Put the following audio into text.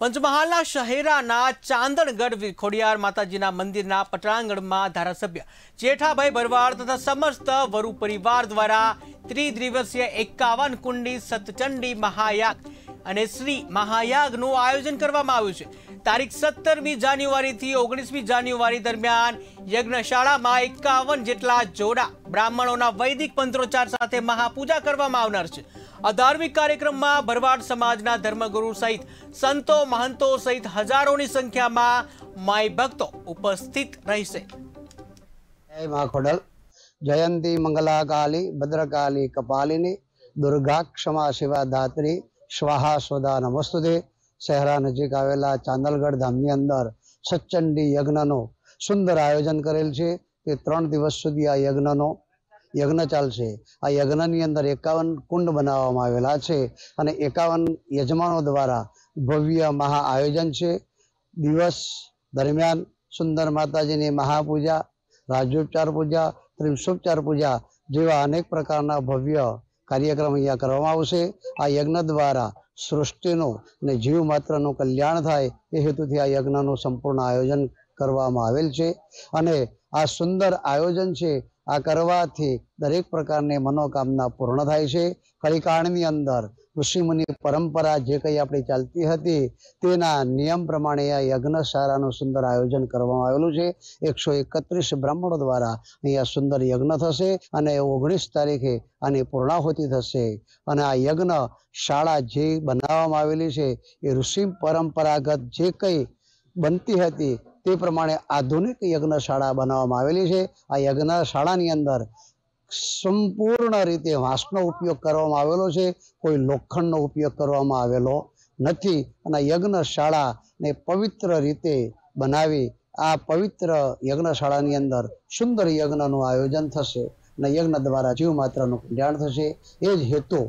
પંચમહાલના શહેરાના ચાંદણગઢ ખોડિયાર માતાજીના મંદિરના પટાંગણમાં ધારાસભ્ય જેઠાભાઈ ભરવાડ તથા સમસ્ત વરુ પરિવાર દ્વારા ત્રિદિવસીય એકાવન કુંડી સતચંડી મહાયાગ અને શ્રી મહાયાગનું આયોજન કરવામાં આવ્યું છે તારીખ સત્તરમી જાન્યુઆરીથી ઓગણીસમી જાન્યુઆરી દરમિયાન યજ્ઞશાળામાં એકાવન જેટલા જોડા બ્રાહ્મણોના વૈદિક પંત્રોચ્ચાર સાથે મહાપૂજા કરવામાં આવનાર છે આ ધાર્મિક કાર્યક્રમમાં ભરવાડ સમાજના ધર્મગુરુ સહિત સંતો મહંતો સહિત હજારોની સંખ્યામાં માય ભક્તો ઉપસ્થિત રહેશે જય મા ખોડલ જયંતી મંગલાકાલી ભદ્રકાલી કપાલિની દુર્ગા ક્ષમા શિવા ધાત્રી શ્વાહા સ્વદા નમસ્તુદે શહેરા નજીક આવેલા ચાંદલગઢ ધામની અંદર સચ્ચંડી યજ્ઞનું સુંદર આયોજન કરેલ છે તે ત્રણ દિવસ સુધી આ યજ્ઞનો યજ્ઞ ચાલશે આ યજ્ઞની અંદર એકાવન કુંડ બનાવવામાં આવેલા છે અને એકાવન યજમાનો દ્વારા ભવ્ય મહા આયોજન છે દિવસ દરમિયાન સુંદર માતાજીની મહાપૂજા રાજોપચાર પૂજા ત્રિંશોપચાર પૂજા જેવા અનેક પ્રકારના ભવ્ય કાર્યક્રમ અહીંયા કરવામાં આવશે આ યજ્ઞ દ્વારા સૃષ્ટિનો અને જીવ માત્રનું કલ્યાણ થાય એ હેતુથી આ યજ્ઞનું સંપૂર્ણ આયોજન કરવામાં આવેલ છે અને આ સુંદર આયોજન છે આ કરવાથી દરેક પ્રકારની મનોકામના પૂર્ણ થાય છે કલિકાળની અંદર ઋષિમુનિ પરંપરા જે કંઈ આપણી ચાલતી હતી તેના નિયમ પ્રમાણે આ યજ્ઞશાળાનું સુંદર આયોજન કરવામાં આવેલું છે એકસો એકત્રીસ બ્રાહ્મણો દ્વારા અહીંયા સુંદર યજ્ઞ થશે અને ઓગણીસ તારીખે આની પૂર્ણાહુતિ થશે અને આ યજ્ઞ શાળા જે બનાવવામાં આવેલી છે એ ઋષિ પરંપરાગત જે કંઈ બનતી હતી તે પ્રમાણે આધુનિક યજ્ઞશાળા બનાવવામાં આવેલી છે આ યજ્ઞશાળાની અંદર સંપૂર્ણ રીતે વાંસનો ઉપયોગ કરવામાં આવેલો છે કોઈ લોખંડનો ઉપયોગ કરવામાં આવેલો નથી અને યજ્ઞશાળાને પવિત્ર રીતે બનાવી આ પવિત્ર યજ્ઞશાળાની અંદર સુંદર યજ્ઞનું આયોજન થશે અને યજ્ઞ દ્વારા જીવ માત્રનું કલ્યાણ થશે એ જ હેતુ